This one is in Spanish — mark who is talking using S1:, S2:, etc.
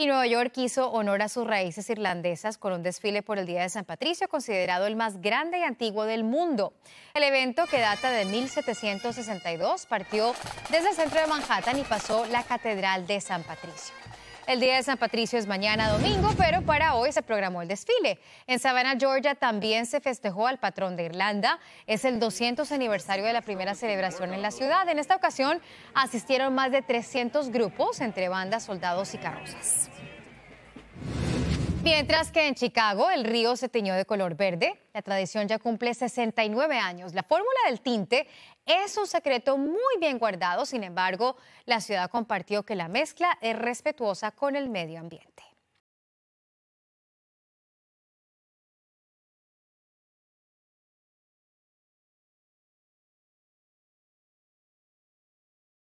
S1: Y Nueva York hizo honor a sus raíces irlandesas con un desfile por el Día de San Patricio, considerado el más grande y antiguo del mundo. El evento, que data de 1762, partió desde el centro de Manhattan y pasó la Catedral de San Patricio. El Día de San Patricio es mañana domingo, pero para hoy se programó el desfile. En Savannah, Georgia, también se festejó al patrón de Irlanda. Es el 200 aniversario de la primera celebración en la ciudad. En esta ocasión asistieron más de 300 grupos entre bandas, soldados y carrozas. Mientras que en Chicago el río se teñió de color verde, la tradición ya cumple 69 años. La fórmula del tinte es un secreto muy bien guardado, sin embargo, la ciudad compartió que la mezcla es respetuosa con el
S2: medio ambiente.